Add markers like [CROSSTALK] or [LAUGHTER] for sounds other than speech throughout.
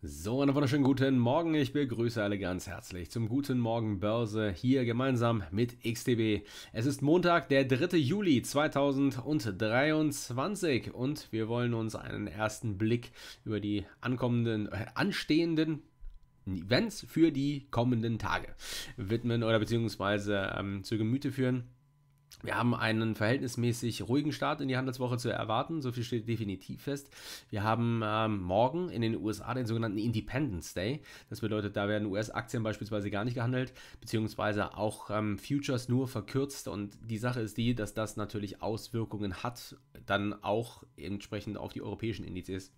So, einen wunderschönen guten Morgen. Ich begrüße alle ganz herzlich zum Guten Morgen Börse hier gemeinsam mit XTB. Es ist Montag, der 3. Juli 2023 und wir wollen uns einen ersten Blick über die ankommenden, äh, anstehenden Events für die kommenden Tage widmen oder beziehungsweise ähm, zu Gemüte führen. Wir haben einen verhältnismäßig ruhigen Start in die Handelswoche zu erwarten, so viel steht definitiv fest. Wir haben ähm, morgen in den USA den sogenannten Independence Day. Das bedeutet, da werden US-Aktien beispielsweise gar nicht gehandelt, beziehungsweise auch ähm, Futures nur verkürzt. Und die Sache ist die, dass das natürlich Auswirkungen hat, dann auch entsprechend auf die europäischen Indizes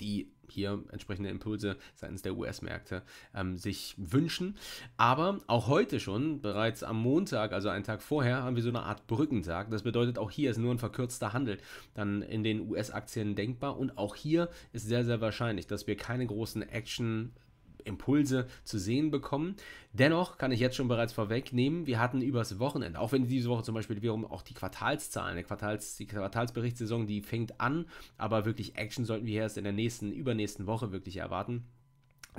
die hier entsprechende Impulse seitens der US-Märkte ähm, sich wünschen. Aber auch heute schon, bereits am Montag, also einen Tag vorher, haben wir so eine Art Brückentag. Das bedeutet, auch hier ist nur ein verkürzter Handel dann in den US-Aktien denkbar. Und auch hier ist sehr, sehr wahrscheinlich, dass wir keine großen Action- Impulse zu sehen bekommen. Dennoch kann ich jetzt schon bereits vorwegnehmen, wir hatten übers Wochenende, auch wenn diese Woche zum Beispiel wiederum auch die Quartalszahlen, die, Quartals, die Quartalsberichtssaison, die fängt an, aber wirklich Action sollten wir erst in der nächsten, übernächsten Woche wirklich erwarten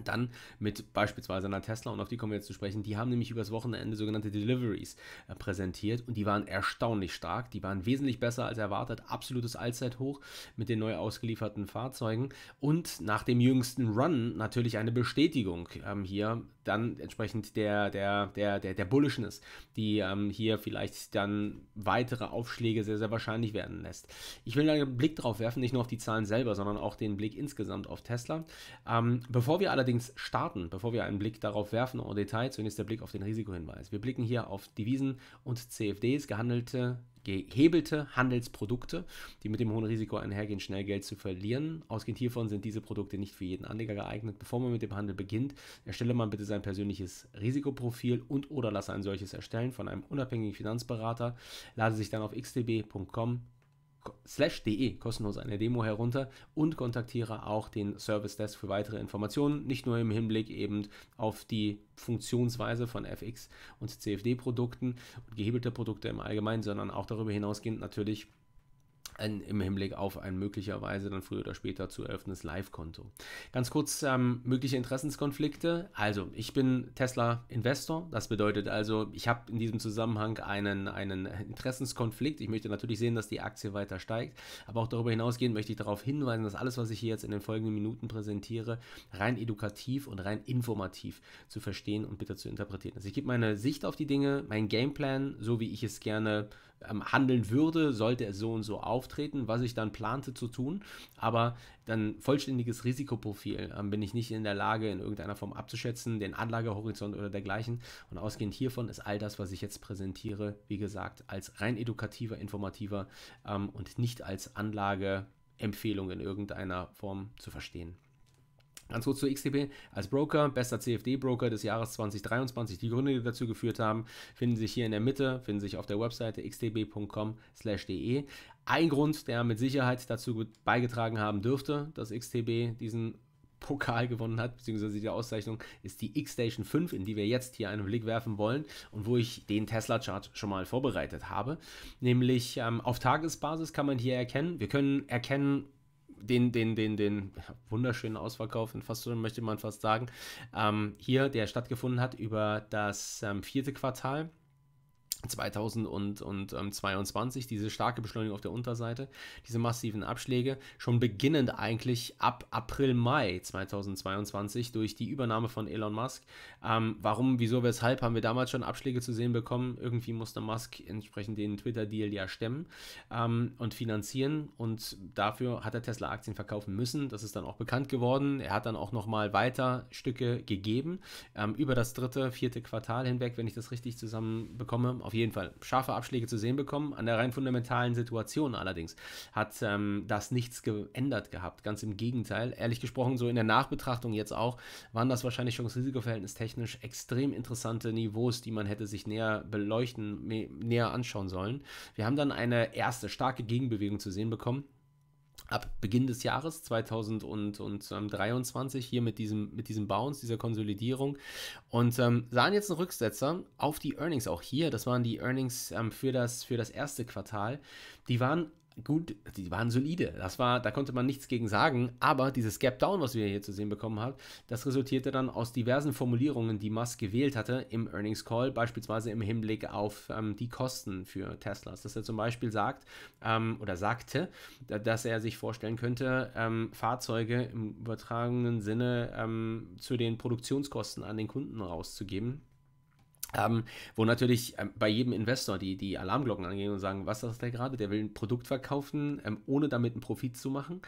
dann mit beispielsweise einer Tesla, und auf die kommen wir jetzt zu sprechen, die haben nämlich übers Wochenende sogenannte Deliveries äh, präsentiert und die waren erstaunlich stark, die waren wesentlich besser als erwartet, absolutes Allzeithoch mit den neu ausgelieferten Fahrzeugen und nach dem jüngsten Run natürlich eine Bestätigung ähm, hier dann entsprechend der, der, der, der, der Bullishness, die ähm, hier vielleicht dann weitere Aufschläge sehr, sehr wahrscheinlich werden lässt. Ich will einen Blick drauf werfen, nicht nur auf die Zahlen selber, sondern auch den Blick insgesamt auf Tesla. Ähm, bevor wir allerdings starten, bevor wir einen Blick darauf werfen, en Detail, zunächst der Blick auf den Risikohinweis. Wir blicken hier auf Devisen und CFDs, gehandelte gehebelte Handelsprodukte, die mit dem hohen Risiko einhergehen, schnell Geld zu verlieren. Ausgehend hiervon sind diese Produkte nicht für jeden Anleger geeignet. Bevor man mit dem Handel beginnt, erstelle man bitte sein persönliches Risikoprofil und oder lasse ein solches erstellen von einem unabhängigen Finanzberater. Lade sich dann auf xtb.com slash.de kostenlos eine Demo herunter und kontaktiere auch den Service Desk für weitere Informationen, nicht nur im Hinblick eben auf die Funktionsweise von FX und CFD-Produkten und gehebelte Produkte im Allgemeinen, sondern auch darüber hinausgehend natürlich ein, im Hinblick auf ein möglicherweise dann früher oder später zu eröffnendes Live-Konto. Ganz kurz ähm, mögliche Interessenskonflikte. Also, ich bin Tesla-Investor. Das bedeutet also, ich habe in diesem Zusammenhang einen, einen Interessenskonflikt. Ich möchte natürlich sehen, dass die Aktie weiter steigt. Aber auch darüber hinausgehend möchte ich darauf hinweisen, dass alles, was ich hier jetzt in den folgenden Minuten präsentiere, rein edukativ und rein informativ zu verstehen und bitte zu interpretieren ist. Also ich gebe meine Sicht auf die Dinge, meinen Gameplan, so wie ich es gerne ähm, handeln würde, sollte es so und so auftreten, was ich dann plante zu tun. Aber dann vollständiges Risikoprofil ähm, bin ich nicht in der Lage, in irgendeiner Form abzuschätzen, den Anlagehorizont oder dergleichen. Und ausgehend hiervon ist all das, was ich jetzt präsentiere, wie gesagt, als rein edukativer, informativer ähm, und nicht als Anlageempfehlung in irgendeiner Form zu verstehen. Ganz kurz zu XTB. Als Broker, bester CFD-Broker des Jahres 2023. Die Gründe, die dazu geführt haben, finden sich hier in der Mitte, finden sich auf der Webseite xtb.com/de. Ein Grund, der mit Sicherheit dazu beigetragen haben dürfte, dass XTB diesen Pokal gewonnen hat, beziehungsweise die Auszeichnung, ist die X-Station 5, in die wir jetzt hier einen Blick werfen wollen und wo ich den Tesla-Chart schon mal vorbereitet habe. Nämlich ähm, auf Tagesbasis kann man hier erkennen, wir können erkennen, den, den, den, den wunderschönen Ausverkauf in fast möchte man fast sagen, ähm, hier, der stattgefunden hat über das ähm, vierte Quartal 2022, ähm, diese starke Beschleunigung auf der Unterseite, diese massiven Abschläge, schon beginnend eigentlich ab April, Mai 2022 durch die Übernahme von Elon Musk. Ähm, warum, wieso, weshalb haben wir damals schon Abschläge zu sehen bekommen? Irgendwie musste Musk entsprechend den Twitter-Deal ja stemmen ähm, und finanzieren und dafür hat er Tesla Aktien verkaufen müssen. Das ist dann auch bekannt geworden. Er hat dann auch nochmal weiter Stücke gegeben ähm, über das dritte, vierte Quartal hinweg, wenn ich das richtig zusammenbekomme. Auf jeden Fall scharfe Abschläge zu sehen bekommen. An der rein fundamentalen Situation allerdings hat ähm, das nichts geändert gehabt. Ganz im Gegenteil. Ehrlich gesprochen, so in der Nachbetrachtung jetzt auch, waren das wahrscheinlich Chance-Risiko-Verhältnis technisch extrem interessante Niveaus, die man hätte sich näher beleuchten, näher anschauen sollen. Wir haben dann eine erste starke Gegenbewegung zu sehen bekommen ab Beginn des Jahres 2023 hier mit diesem, mit diesem Bounce, dieser Konsolidierung und ähm, sahen jetzt einen Rücksetzer auf die Earnings auch hier. Das waren die Earnings ähm, für, das, für das erste Quartal. Die waren gut, die waren solide. Das war, da konnte man nichts gegen sagen. Aber dieses Gap Down, was wir hier zu sehen bekommen haben, das resultierte dann aus diversen Formulierungen, die Musk gewählt hatte im Earnings Call, beispielsweise im Hinblick auf ähm, die Kosten für Teslas. Dass er zum Beispiel sagt ähm, oder sagte, dass er sich vorstellen könnte, ähm, Fahrzeuge im übertragenen Sinne ähm, zu den Produktionskosten an den Kunden rauszugeben ähm, wo natürlich ähm, bei jedem Investor die, die Alarmglocken angehen und sagen, was ist der gerade, der will ein Produkt verkaufen, ähm, ohne damit einen Profit zu machen.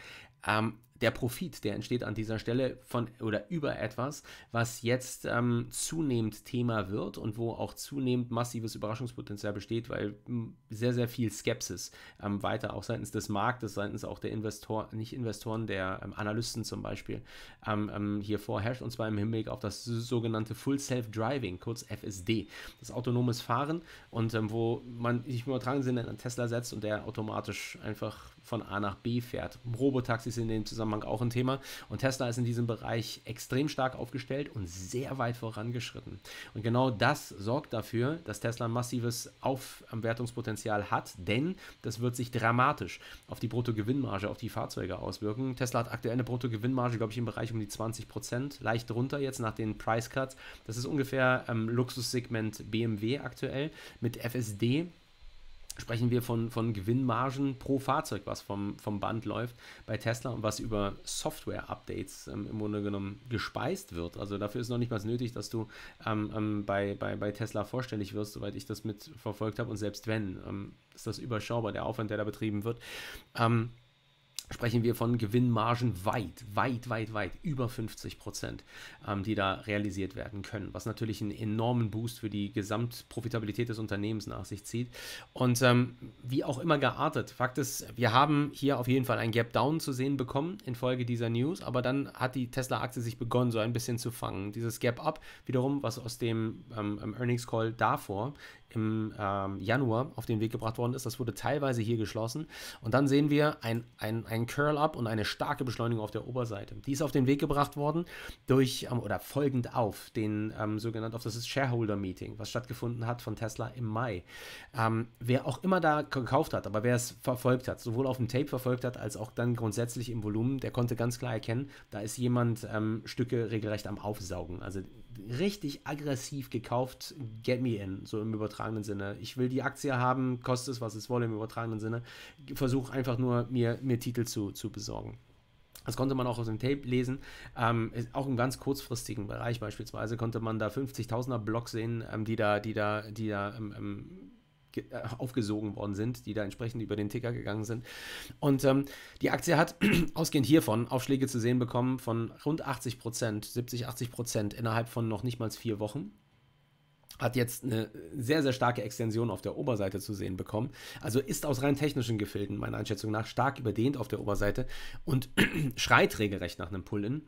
Ähm, der Profit, der entsteht an dieser Stelle von oder über etwas, was jetzt ähm, zunehmend Thema wird und wo auch zunehmend massives Überraschungspotenzial besteht, weil hm, sehr, sehr viel Skepsis ähm, weiter auch seitens des Marktes, seitens auch der Investoren, nicht Investoren, der ähm, Analysten zum Beispiel, ähm, ähm, hier vorherrscht und zwar im Hinblick auf das sogenannte Full Self Driving, kurz FSD, das autonomes Fahren und ähm, wo man sich im übertragenen Sinne einen Tesla setzt und der automatisch einfach von A nach B fährt. Robotaxis in dem Zusammenhang Datenbank auch ein Thema. Und Tesla ist in diesem Bereich extrem stark aufgestellt und sehr weit vorangeschritten. Und genau das sorgt dafür, dass Tesla ein massives Aufwertungspotenzial hat, denn das wird sich dramatisch auf die Bruttogewinnmarge, auf die Fahrzeuge auswirken. Tesla hat aktuell eine Bruttogewinnmarge, glaube ich, im Bereich um die 20 Prozent, leicht drunter jetzt nach den Price Cuts. Das ist ungefähr ähm, Luxussegment BMW aktuell mit FSD sprechen wir von, von Gewinnmargen pro Fahrzeug, was vom, vom Band läuft bei Tesla und was über Software-Updates ähm, im Grunde genommen gespeist wird. Also dafür ist noch nicht mal nötig, dass du ähm, ähm, bei, bei, bei Tesla vorstellig wirst, soweit ich das mitverfolgt habe. Und selbst wenn, ähm, ist das überschaubar, der Aufwand, der da betrieben wird. Ähm, sprechen wir von Gewinnmargen weit, weit, weit, weit über 50 Prozent, ähm, die da realisiert werden können, was natürlich einen enormen Boost für die Gesamtprofitabilität des Unternehmens nach sich zieht. Und ähm, wie auch immer geartet, Fakt ist, wir haben hier auf jeden Fall ein Gap Down zu sehen bekommen infolge dieser News, aber dann hat die Tesla-Aktie sich begonnen, so ein bisschen zu fangen. Dieses Gap Up wiederum, was aus dem ähm, Earnings Call davor im ähm, Januar auf den Weg gebracht worden ist. Das wurde teilweise hier geschlossen. Und dann sehen wir ein, ein, ein Curl-Up und eine starke Beschleunigung auf der Oberseite. Die ist auf den Weg gebracht worden durch ähm, oder folgend auf den ähm, sogenannten auf das Shareholder-Meeting, was stattgefunden hat von Tesla im Mai. Ähm, wer auch immer da gekauft hat, aber wer es verfolgt hat, sowohl auf dem Tape verfolgt hat, als auch dann grundsätzlich im Volumen, der konnte ganz klar erkennen, da ist jemand ähm, Stücke regelrecht am Aufsaugen. Also richtig aggressiv gekauft, get me in, so im übertragenen Sinne. Ich will die Aktie haben, kostet es, was es wolle, im übertragenen Sinne. Versuche einfach nur, mir, mir Titel zu, zu besorgen. Das konnte man auch aus dem Tape lesen. Ähm, auch im ganz kurzfristigen Bereich beispielsweise konnte man da 50.000er Blocks sehen, ähm, die da, die da, die da ähm, ähm äh, aufgesogen worden sind, die da entsprechend über den Ticker gegangen sind. Und ähm, die Aktie hat [CLEARS THROAT] ausgehend hiervon Aufschläge zu sehen bekommen von rund 80 Prozent, 70, 80 Prozent innerhalb von noch nicht mal vier Wochen. Hat jetzt eine sehr, sehr starke Extension auf der Oberseite zu sehen bekommen. Also ist aus rein technischen Gefilden, meiner Einschätzung nach, stark überdehnt auf der Oberseite und [CLEARS THROAT] schreit regelrecht nach einem Pull-In.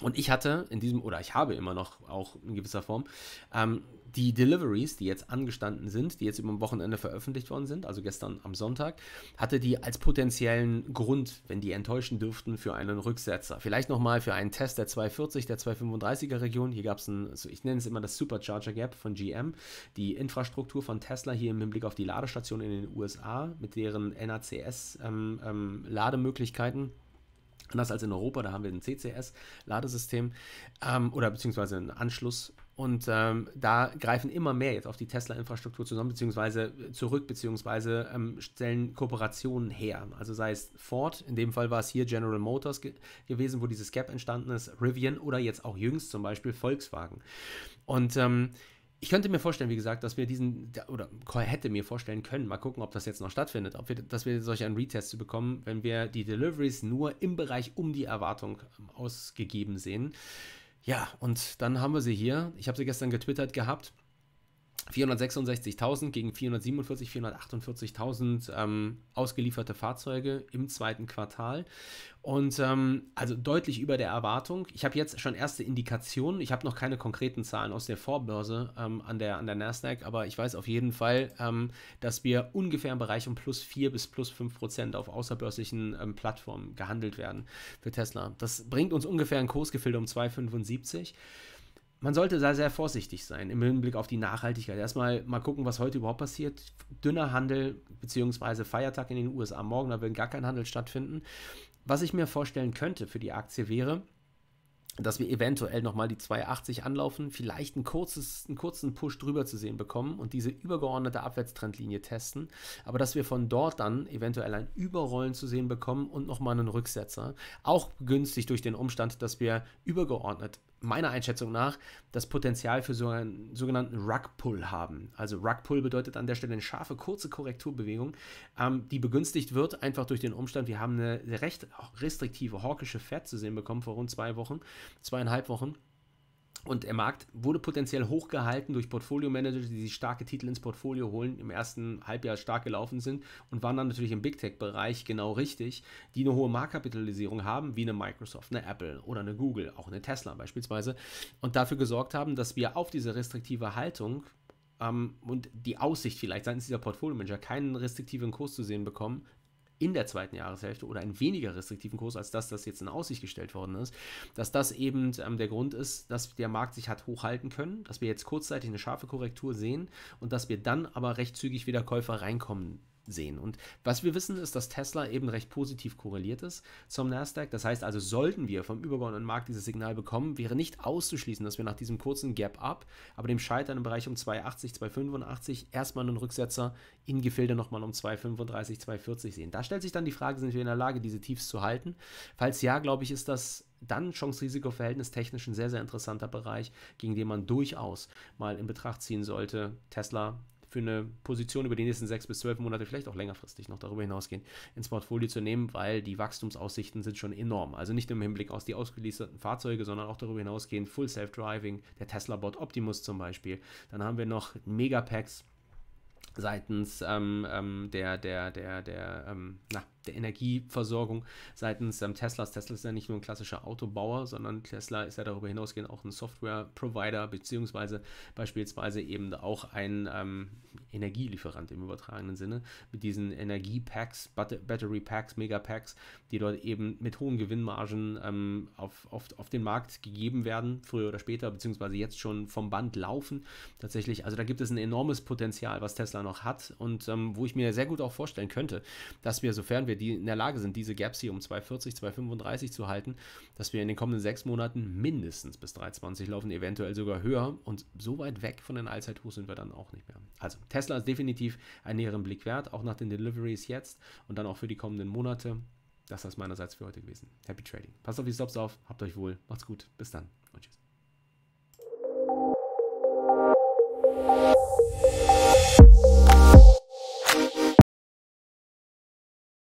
Und ich hatte in diesem, oder ich habe immer noch auch in gewisser Form, ähm, die Deliveries, die jetzt angestanden sind, die jetzt über Wochenende veröffentlicht worden sind, also gestern am Sonntag, hatte die als potenziellen Grund, wenn die enttäuschen dürften, für einen Rücksetzer. Vielleicht nochmal für einen Test der 240, der 235er Region. Hier gab es ein, also ich nenne es immer das Supercharger Gap von GM, die Infrastruktur von Tesla hier im Hinblick auf die Ladestation in den USA mit deren NACS-Lademöglichkeiten. Ähm, ähm, Anders als in Europa, da haben wir ein CCS-Ladesystem ähm, oder beziehungsweise einen Anschluss und ähm, da greifen immer mehr jetzt auf die Tesla-Infrastruktur zusammen, beziehungsweise zurück, beziehungsweise ähm, stellen Kooperationen her. Also sei es Ford, in dem Fall war es hier General Motors ge gewesen, wo dieses Gap entstanden ist, Rivian oder jetzt auch jüngst zum Beispiel Volkswagen. Und ähm, ich könnte mir vorstellen, wie gesagt, dass wir diesen, oder hätte mir vorstellen können, mal gucken, ob das jetzt noch stattfindet, ob wir, dass wir solch einen Retest zu bekommen, wenn wir die Deliveries nur im Bereich um die Erwartung ähm, ausgegeben sehen ja, und dann haben wir sie hier. Ich habe sie gestern getwittert gehabt. 466.000 gegen 447, 448.000 ähm, ausgelieferte Fahrzeuge im zweiten Quartal. Und ähm, also deutlich über der Erwartung. Ich habe jetzt schon erste Indikationen. Ich habe noch keine konkreten Zahlen aus der Vorbörse ähm, an, der, an der NASDAQ, aber ich weiß auf jeden Fall, ähm, dass wir ungefähr im Bereich um plus 4 bis plus 5 Prozent auf außerbörslichen ähm, Plattformen gehandelt werden für Tesla. Das bringt uns ungefähr ein Kursgefilde um 2,75 man sollte da sehr vorsichtig sein im Hinblick auf die Nachhaltigkeit. Erstmal mal gucken, was heute überhaupt passiert. Dünner Handel bzw. Feiertag in den USA morgen, da wird gar kein Handel stattfinden. Was ich mir vorstellen könnte für die Aktie wäre, dass wir eventuell nochmal die 280 anlaufen, vielleicht ein kurzes, einen kurzen Push drüber zu sehen bekommen und diese übergeordnete Abwärtstrendlinie testen, aber dass wir von dort dann eventuell ein Überrollen zu sehen bekommen und nochmal einen Rücksetzer, auch günstig durch den Umstand, dass wir übergeordnet meiner Einschätzung nach das Potenzial für so einen sogenannten Rug-Pull haben. Also Rug-Pull bedeutet an der Stelle eine scharfe, kurze Korrekturbewegung, ähm, die begünstigt wird einfach durch den Umstand, wir haben eine recht restriktive hawkische Fed zu sehen bekommen vor rund zwei Wochen, zweieinhalb Wochen. Und der Markt wurde potenziell hochgehalten durch Portfolio-Manager, die sich starke Titel ins Portfolio holen, im ersten Halbjahr stark gelaufen sind und waren dann natürlich im Big Tech-Bereich genau richtig, die eine hohe Marktkapitalisierung haben, wie eine Microsoft, eine Apple oder eine Google, auch eine Tesla beispielsweise, und dafür gesorgt haben, dass wir auf diese restriktive Haltung ähm, und die Aussicht vielleicht seitens dieser Portfolio-Manager keinen restriktiven Kurs zu sehen bekommen, in der zweiten Jahreshälfte oder einen weniger restriktiven Kurs als das, das jetzt in Aussicht gestellt worden ist, dass das eben ähm, der Grund ist, dass der Markt sich hat hochhalten können, dass wir jetzt kurzzeitig eine scharfe Korrektur sehen und dass wir dann aber recht zügig wieder Käufer reinkommen sehen. Und was wir wissen, ist, dass Tesla eben recht positiv korreliert ist zum Nasdaq. Das heißt also, sollten wir vom übergeordneten Markt dieses Signal bekommen, wäre nicht auszuschließen, dass wir nach diesem kurzen Gap-Up, aber dem Scheitern im Bereich um 280, 285 erstmal einen Rücksetzer in Gefilde nochmal um 235, 240 sehen. Da stellt sich dann die Frage, sind wir in der Lage, diese Tiefs zu halten? Falls ja, glaube ich, ist das dann Chance-Risiko-Verhältnis technisch ein sehr, sehr interessanter Bereich, gegen den man durchaus mal in Betracht ziehen sollte. Tesla für eine Position über die nächsten sechs bis zwölf Monate, vielleicht auch längerfristig noch darüber hinausgehen, ins Portfolio zu nehmen, weil die Wachstumsaussichten sind schon enorm. Also nicht nur im Hinblick auf die ausgelieferten Fahrzeuge, sondern auch darüber hinausgehend Full Self-Driving, der Tesla-Bot Optimus zum Beispiel. Dann haben wir noch Megapacks seitens ähm, ähm, der, der, der, der, ähm, na, der Energieversorgung seitens ähm, Teslas. Tesla ist ja nicht nur ein klassischer Autobauer, sondern Tesla ist ja darüber hinausgehend auch ein Software-Provider, beziehungsweise beispielsweise eben auch ein, ähm, Energielieferant im übertragenen Sinne, mit diesen Energiepacks, Battery Packs, Megapacks, die dort eben mit hohen Gewinnmargen ähm, auf, auf, auf den Markt gegeben werden, früher oder später, beziehungsweise jetzt schon vom Band laufen. Tatsächlich, also da gibt es ein enormes Potenzial, was Tesla noch hat und ähm, wo ich mir sehr gut auch vorstellen könnte, dass wir, sofern wir die in der Lage sind, diese Gaps hier um 240, 235 zu halten, dass wir in den kommenden sechs Monaten mindestens bis 320 laufen, eventuell sogar höher und so weit weg von den Allzeithochs sind wir dann auch nicht mehr. Also Tesla Tesla ist definitiv einen näheren Blick wert, auch nach den Deliveries jetzt und dann auch für die kommenden Monate. Das war es meinerseits für heute gewesen. Happy Trading. Passt auf die Stops auf, habt euch wohl, macht's gut, bis dann.